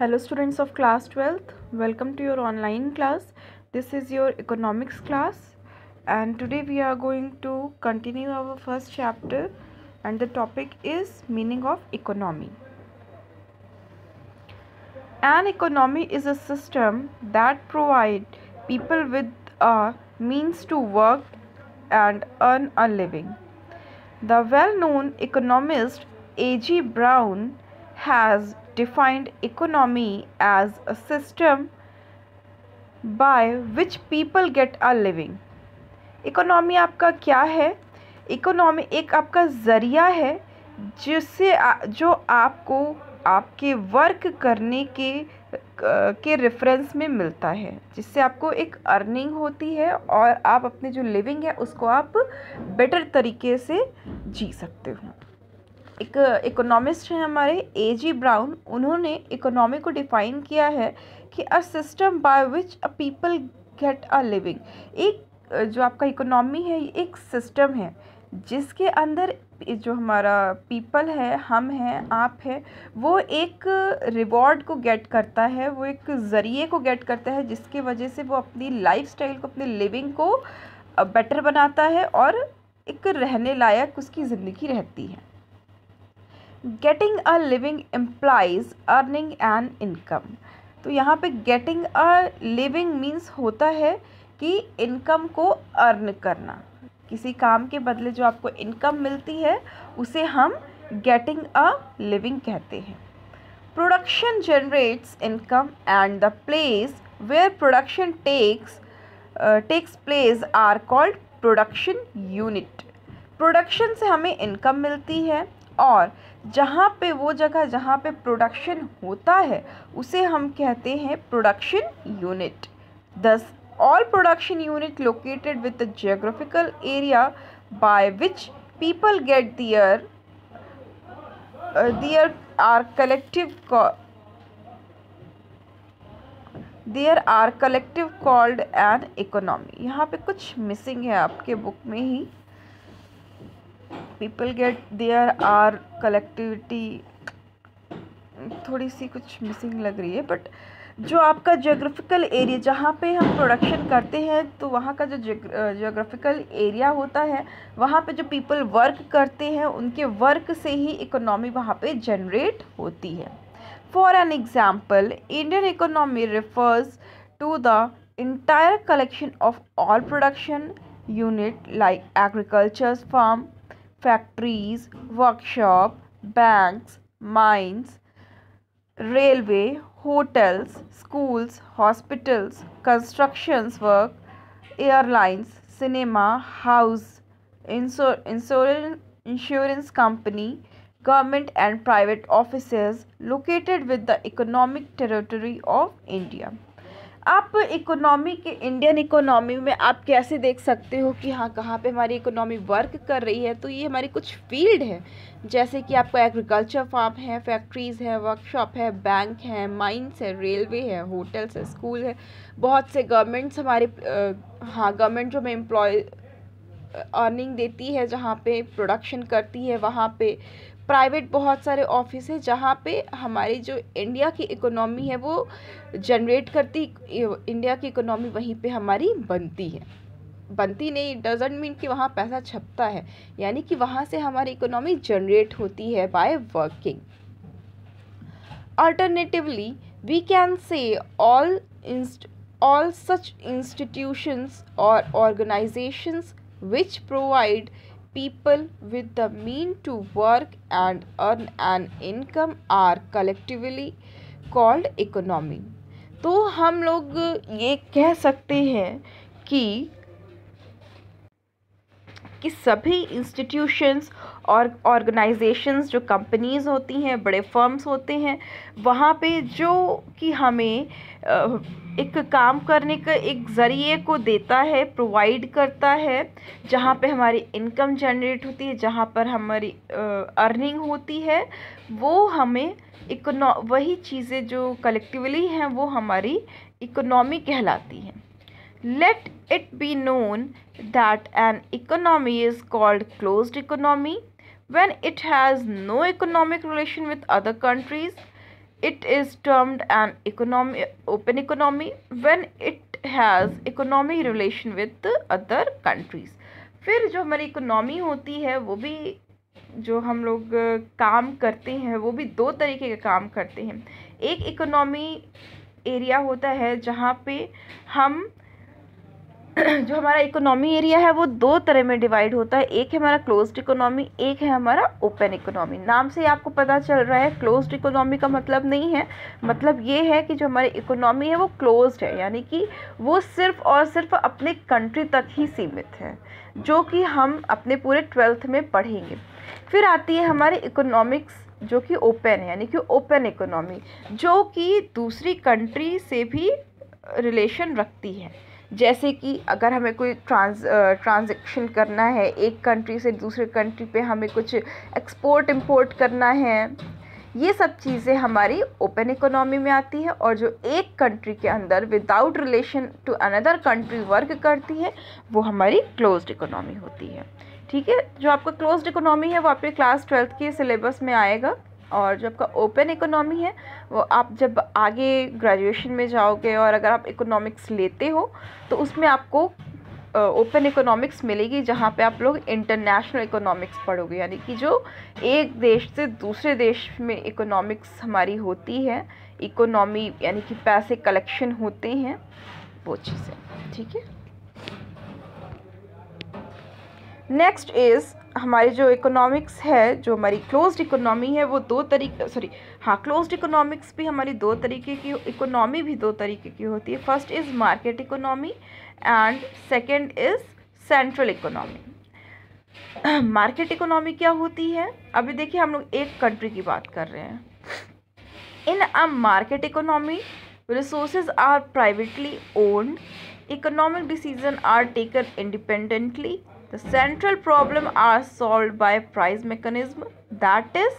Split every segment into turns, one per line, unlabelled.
hello students of class 12th welcome to your online class this is your economics class and today we are going to continue our first chapter and the topic is meaning of economy an economy is a system that provide people with a means to work and earn a living the well-known economist A.G. Brown has defined economy as a system by which people get a living. Economy आपका क्या है economy एक आपका ज़रिया है जिससे जो आपको आपके वर्क करने के के रेफरेंस में मिलता है जिससे आपको एक अर्निंग होती है और आप अपने जो लिविंग है उसको आप बेटर तरीके से जी सकते हो एक इकोनॉमिस्ट हैं हमारे ए जी ब्राउन उन्होंने इकोनॉमी को डिफाइन किया है कि a system by which a people get a living एक जो आपका इकोनॉमी है ये एक सिस्टम है जिसके अंदर जो हमारा पीपल है हम हैं आप हैं वो एक रिवॉर्ड को गेट करता है वो एक ज़रिए को गेट करता है जिसके वजह से वो अपनी लाइफ स्टाइल को अपनी लिविंग को बेटर बनाता है और एक रहने लायक उसकी ज़िंदगी रहती है getting a living employees earning an income तो यहाँ पे गेटिंग अ लिविंग मीन्स होता है कि इनकम को अर्न करना किसी काम के बदले जो आपको इनकम मिलती है उसे हम गेटिंग अ लिविंग कहते हैं production generates income and the place where production takes takes place are called production unit production से हमें इनकम मिलती है और जहाँ पे वो जगह जहाँ पे प्रोडक्शन होता है उसे हम कहते हैं production unit this all production unit located with the geographical area by which people get their their are collective their are collective called and economy यहाँ पे कुछ मिसिंग है आपके बुक में ही people get their are collectivity थोड़ी सी कुछ मिसिंग लग रही है बट जो आपका जोग्राफिकल एरिया जहाँ पे हम प्रोडक्शन करते हैं तो वहाँ का जो जोग्राफिकल एरिया होता है वहाँ पे जो पीपल वर्क करते हैं उनके वर्क से ही इकोनॉमी वहाँ पे जनरेट होती है for an example Indian economy refers to the entire collection of all production unit like agriculture farm factories, workshop, banks, mines, railway, hotels, schools, hospitals, constructions work, airlines, cinema, house, insur- insurance, insurance company, government and private offices located with the economic territory of India. आप economy के Indian economy में आप कैसे देख सकते हो कि हाँ कहाँ पे हमारी इकोनॉमी वर्क कर रही है तो ये हमारी कुछ फील्ड है जैसे कि आपको एग्रीकल्चर फार्म है फैक्ट्रीज़ है वर्कशॉप है बैंक है माइंस है रेलवे है होटल्स है स्कूल है बहुत से गवर्नमेंट्स हमारे हाँ गवर्नमेंट जो हमें एम्प्लॉय अर्निंग देती है जहाँ पे प्रोडक्शन करती है वहाँ पे प्राइवेट बहुत सारे ऑफिस हैं जहाँ पे हमारी जो इंडिया की इकोनॉमी है वो जनरेट करती इंडिया की इकोनॉमी वहीं पे हमारी बनती है बनती नहीं डजेंट मीन कि वहाँ पैसा छपता है यानी कि वहाँ से हमारी इकोनॉमी जनरेट होती है by working alternatively we can say all all such institutions और organisations which provide people with the mean to work and earn an income are collectively called economy तो हम लोग ये कह सकते हैं कि कि सभी इंस्टीट्यूशंस और ऑर्गेनाइजेशंस जो कंपनीज़ होती हैं बड़े फर्म्स होते हैं वहाँ पे जो कि हमें एक काम करने का एक ज़रिए को देता है प्रोवाइड करता है जहाँ पे हमारी इनकम जनरेट होती है जहाँ पर हमारी अर्निंग होती है वो हमें इकोनॉ वही चीज़ें जो कलेक्टिवली हैं वो हमारी इकोनॉमी कहलाती हैं let it be known that an economy is called closed economy when it has no economic relation with other countries it is termed an economy open economy when it has economy relation with other countries फिर जो हमारी economy होती है वो भी जो हम लोग काम करते हैं वो भी दो तरीके के काम करते हैं एक इकोनॉमी एरिया होता है जहाँ पे हम जो हमारा इकोनॉमी एरिया है वो दो तरह में डिवाइड होता है एक है हमारा क्लोज्ड इकोनॉमी एक है हमारा ओपन इकोनॉमी नाम से ही आपको पता चल रहा है क्लोज्ड इकोनॉमी का मतलब नहीं है मतलब ये है कि जो हमारी इकोनॉमी है वो क्लोज्ड है यानी कि वो सिर्फ और सिर्फ अपने कंट्री तक ही सीमित है जो कि हम अपने पूरे ट्वेल्थ में पढ़ेंगे फिर आती है हमारे इकोनॉमिक्स जो कि ओपन है यानी कि ओपन इकोनॉमी जो कि दूसरी कंट्री से भी रिलेशन रखती है जैसे कि अगर हमें कोई ट्रांस ट्रांजेक्शन करना है एक कंट्री से दूसरे कंट्री पे हमें कुछ एक्सपोर्ट इम्पोर्ट करना है ये सब चीज़ें हमारी ओपन इकोनॉमी में आती है और जो एक कंट्री के अंदर without relation to another country work करती है वो हमारी क्लोज्ड इकोनॉमी होती है ठीक है जो आपका क्लोज्ड इकोनॉमी है वो आपके क्लास ट्वेल्थ के सिलेबस में आएगा और जो आपका ओपन इकोनॉमी है वो आप जब आगे ग्रेजुएशन में जाओगे और अगर आप इकोनॉमिक्स लेते हो तो उसमें आपको ओपन इकोनॉमिक्स मिलेगी जहाँ पे आप लोग इंटरनेशनल इकोनॉमिक्स पढ़ोगे यानी कि जो एक देश से दूसरे देश में इकोनॉमिक्स हमारी होती है इकोनॉमी यानी कि पैसे कलेक्शन होते हैं वो चीज़ें ठीक है नेक्स्ट इज़ हमारी जो इकोनॉमिक्स है जो हमारी क्लोज्ड इकोनॉमी है वो दो तरीके सॉरी हाँ क्लोज्ड इकोनॉमिक्स भी हमारी दो तरीके की इकोनॉमी भी दो तरीके की होती है first is market economy and second is central economy market economy क्या होती है अभी देखिए हम लोग एक कंट्री की बात कर रहे हैं in a market economy resources are privately owned economic decision are taken independently The central problem are solved by price mechanism that is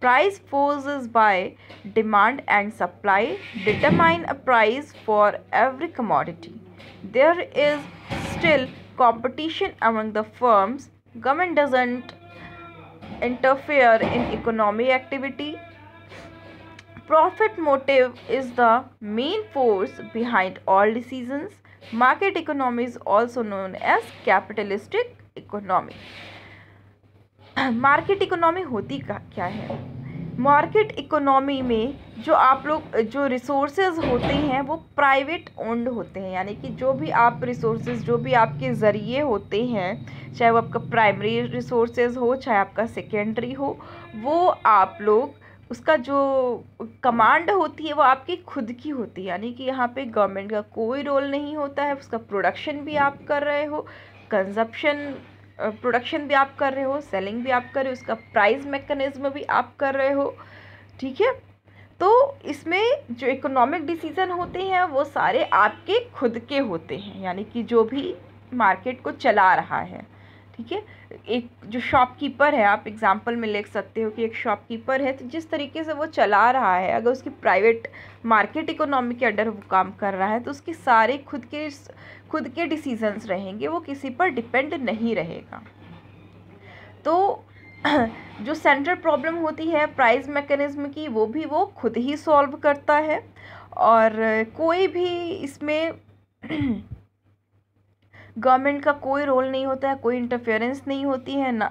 price forces by demand and supply determine a price for every commodity. There is still competition among the firms. Government doesn't interfere in economic activity. Profit motive is the main force behind all decisions. Market economy is also known as capitalistic economy market economy होती क्या है market economy में जो आप लोग जो resources होते हैं वो प्राइवेट ओन्ड होते हैं यानी कि जो भी आप रिसोर्सेज जो भी आपके ज़रिए होते हैं चाहे वो आपका प्राइमरी रिसोर्सेज हो चाहे आपका सेकेंडरी हो वो आप लोग उसका जो कमांड होती है वो आपकी खुद की होती है यानी कि यहाँ पे गवर्नमेंट का कोई रोल नहीं होता है उसका प्रोडक्शन भी आप कर रहे हो कंजप्शन प्रोडक्शन भी आप कर रहे हो सेलिंग भी आप कर रहे हो उसका प्राइस मैकेनिज्म भी आप कर रहे हो ठीक है तो इसमें जो इकोनॉमिक डिसीज़न होते हैं वो सारे आपके खुद के होते हैं यानी कि जो भी मार्केट को चला रहा है ठीक है एक जो शॉपकीपर है आप एग्ज़ाम्पल में लिख सकते हो कि एक शॉपकीपर है तो जिस तरीके से वो चला रहा है अगर उसकी प्राइवेट मार्केट इकोनॉमी के अंडर वो काम कर रहा है तो उसके सारे खुद के खुद के डिसीजंस रहेंगे वो किसी पर डिपेंड नहीं रहेगा तो जो सेंट्रल प्रॉब्लम होती है प्राइस मैकेनिज्म की वो भी वो खुद ही सॉल्व करता है और कोई भी इसमें गवर्नमेंट का कोई रोल नहीं होता है कोई इंटरफेरेंस नहीं होती है ना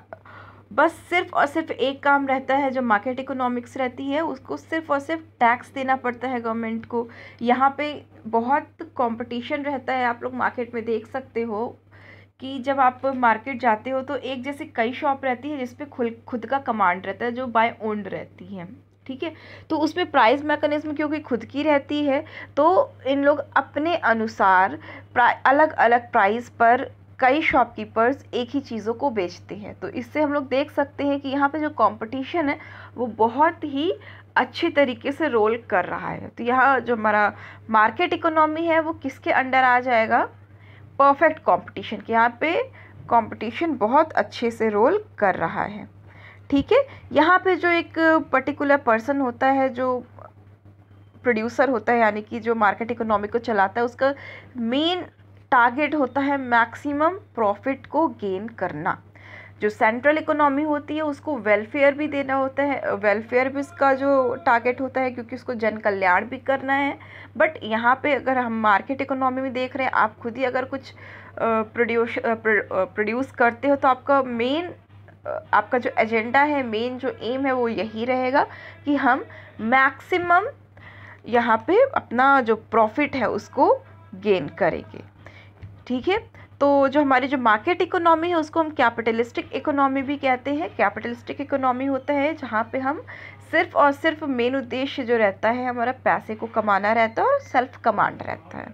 बस सिर्फ और सिर्फ एक काम रहता है जो मार्केट इकोनॉमिक्स रहती है उसको सिर्फ और सिर्फ टैक्स देना पड़ता है गवर्नमेंट को यहाँ पे बहुत कंपटीशन रहता है आप लोग मार्केट में देख सकते हो कि जब आप मार्केट जाते हो तो एक जैसे कई शॉप रहती है जिसपे खुद खुद का कमांड रहता है जो बाय ओन्ड रहती है ठीक है तो उसमें प्राइस मैकेनिज्म क्योंकि खुद की रहती है तो इन लोग अपने अनुसार अलग अलग प्राइस पर कई शॉपकीपर्स एक ही चीज़ों को बेचते हैं तो इससे हम लोग देख सकते हैं कि यहाँ पे जो कंपटीशन है वो बहुत ही अच्छे तरीके से रोल कर रहा है तो यहाँ जो हमारा मार्केट इकोनॉमी है वो किसके अंडर आ जाएगा परफेक्ट कंपटीशन के यहाँ पे कंपटीशन बहुत अच्छे से रोल कर रहा है ठीक है यहाँ पे जो एक पर्टिकुलर पर्सन होता है जो प्रोड्यूसर होता है यानी कि जो मार्केट इकोनॉमी को चलाता है उसका मेन टारगेट होता है मैक्सिमम प्रॉफिट को गेन करना जो सेंट्रल इकोनॉमी होती है उसको वेलफेयर भी देना होता है वेलफेयर भी उसका जो टारगेट होता है क्योंकि उसको जन कल्याण भी करना है बट यहाँ पे अगर हम मार्केट इकोनॉमी में देख रहे हैं आप खुद ही अगर कुछ प्रोड्यूस प्रोड्यूस करते हो तो आपका मेन आपका जो एजेंडा है मेन जो एम है वो यही रहेगा कि हम मैक्सिमम यहाँ पे अपना जो प्रॉफिट है उसको गेन करेंगे ठीक है तो जो हमारी जो मार्केट इकोनॉमी है उसको हम कैपिटलिस्टिक इकोनॉमी भी कहते हैं कैपिटलिस्टिक इकोनॉमी होता है जहाँ पे हम सिर्फ और सिर्फ मेन उद्देश्य जो रहता है हमारा पैसे को कमाना रहता है और सेल्फ कमांड रहता है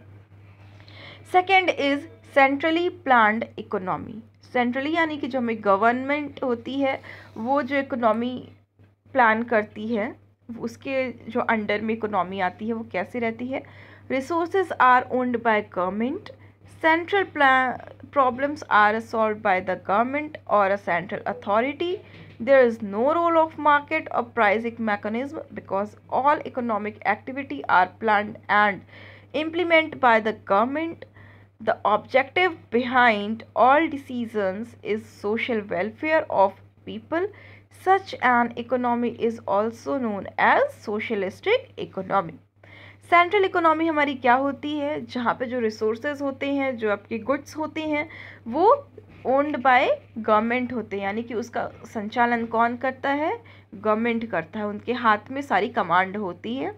second is centrally planned economy centrally यानी कि जो हमें गवर्नमेंट होती है वो जो इकोनॉमी प्लान करती है उसके जो अंडर में इकोनॉमी आती है वो कैसे रहती है resource are owned by government central plan problems are solve by the government और a central authority there is no role of market और pricing mechanism because all economic activity are plan and implement by the government The objective behind all decisions is social welfare of people. Such an economy is also known as socialistic economy. Central economy हमारी क्या होती है जहाँ पे जो resources होते हैं जो आपके गुड्स होते हैं वो ओन्ड बाय गवर्नमेंट होते हैं यानी कि उसका संचालन कौन करता है गवर्नमेंट करता है उनके हाथ में सारी कमांड होती है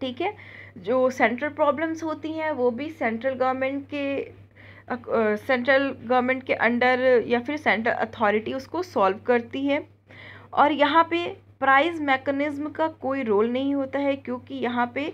ठीक है जो सेंट्रल प्रॉब्लम्स होती हैं वो भी सेंट्रल गवर्नमेंट के सेंट्रल गवर्नमेंट के अंडर या फिर सेंट्रल अथॉरिटी उसको सॉल्व करती है और यहाँ पे प्राइस मैकेनिज़्म का कोई रोल नहीं होता है क्योंकि यहाँ पे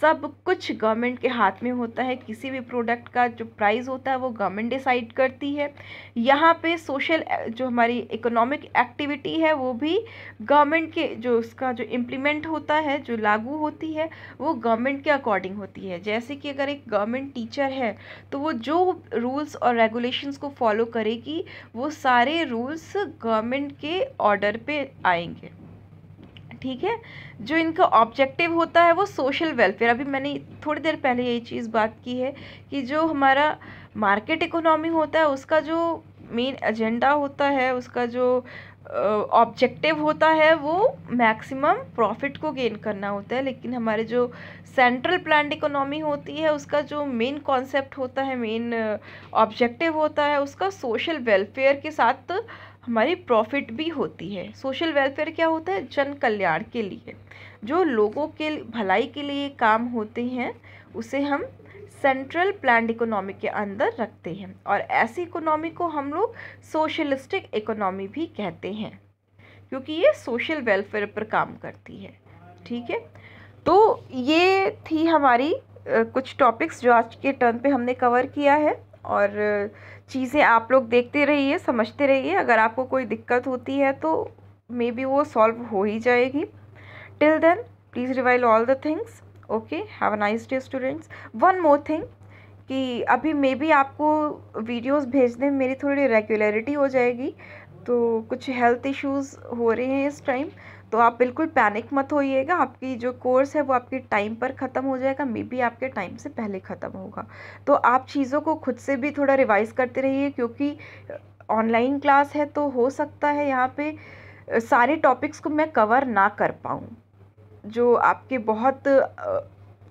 सब कुछ गवर्नमेंट के हाथ में होता है किसी भी प्रोडक्ट का जो प्राइस होता है वो गवर्नमेंट डिसाइड करती है यहाँ पे सोशल जो हमारी इकोनॉमिक एक्टिविटी है वो भी गवर्नमेंट के जो उसका जो इम्प्लीमेंट होता है जो लागू होती है वो गवर्नमेंट के अकॉर्डिंग होती है जैसे कि अगर एक गवर्नमेंट टीचर है तो वो जो रूल्स और रेगुलेशंस को फॉलो करेगी वो सारे रूल्स गवर्नमेंट के ऑर्डर पे आएंगे ठीक है जो इनका ऑब्जेक्टिव होता है वो सोशल वेलफेयर अभी मैंने थोड़ी देर पहले यही चीज़ बात की है कि जो हमारा मार्केट इकोनॉमी होता है उसका जो मेन एजेंडा होता है उसका जो ऑब्जेक्टिव uh, होता है वो मैक्सिमम प्रॉफिट को गेन करना होता है लेकिन हमारे जो सेंट्रल प्लान इकोनॉमी होती है उसका जो मेन कॉन्सेप्ट होता है मेन ऑब्जेक्टिव uh, होता है उसका सोशल वेलफेयर के साथ हमारी प्रॉफिट भी होती है सोशल वेलफेयर क्या होता है जन कल्याण के लिए जो लोगों के भलाई के लिए काम होते हैं उसे हम सेंट्रल प्लान इकोनॉमी के अंदर रखते हैं और ऐसी इकोनॉमी को हम लोग सोशलिस्टिक इकोनॉमी भी कहते हैं क्योंकि ये सोशल वेलफेयर पर काम करती है ठीक है तो ये थी हमारी कुछ टॉपिक्स जो आज के टर्न पे हमने कवर किया है और चीज़ें आप लोग देखते रहिए समझते रहिए अगर आपको कोई दिक्कत होती है तो मे बी वो सॉल्व हो ही जाएगी till then please revise all the things okay have a nice day students one more thing कि अभी मे बी आपको वीडियोस भेजने में मेरी थोड़ी रेगुलरिटी हो जाएगी तो कुछ हेल्थ इश्यूज हो रहे हैं इस टाइम तो आप बिल्कुल पैनिक मत होइएगा आपकी जो कोर्स है वो आपके टाइम पर ख़त्म हो जाएगा मे बी आपके टाइम से पहले ख़त्म होगा तो आप चीज़ों को खुद से भी थोड़ा रिवाइज़ करते रहिए क्योंकि ऑनलाइन क्लास है तो हो सकता है यहाँ पे सारे टॉपिक्स को मैं कवर ना कर पाऊँ जो आपके बहुत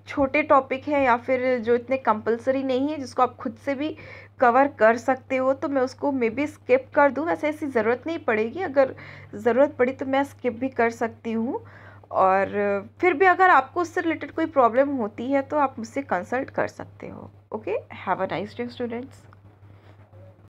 छोटे टॉपिक हैं या फिर जो इतने कंपलसरी नहीं है जिसको आप खुद से भी कवर कर सकते हो तो मैं उसको मे बी स्किप कर दूँ वैसे ऐसी ज़रूरत नहीं पड़ेगी अगर ज़रूरत पड़ी तो मैं स्किप भी कर सकती हूँ और फिर भी अगर आपको उससे रिलेटेड कोई प्रॉब्लम होती है तो आप मुझसे कंसल्ट कर सकते हो okay have a nice day students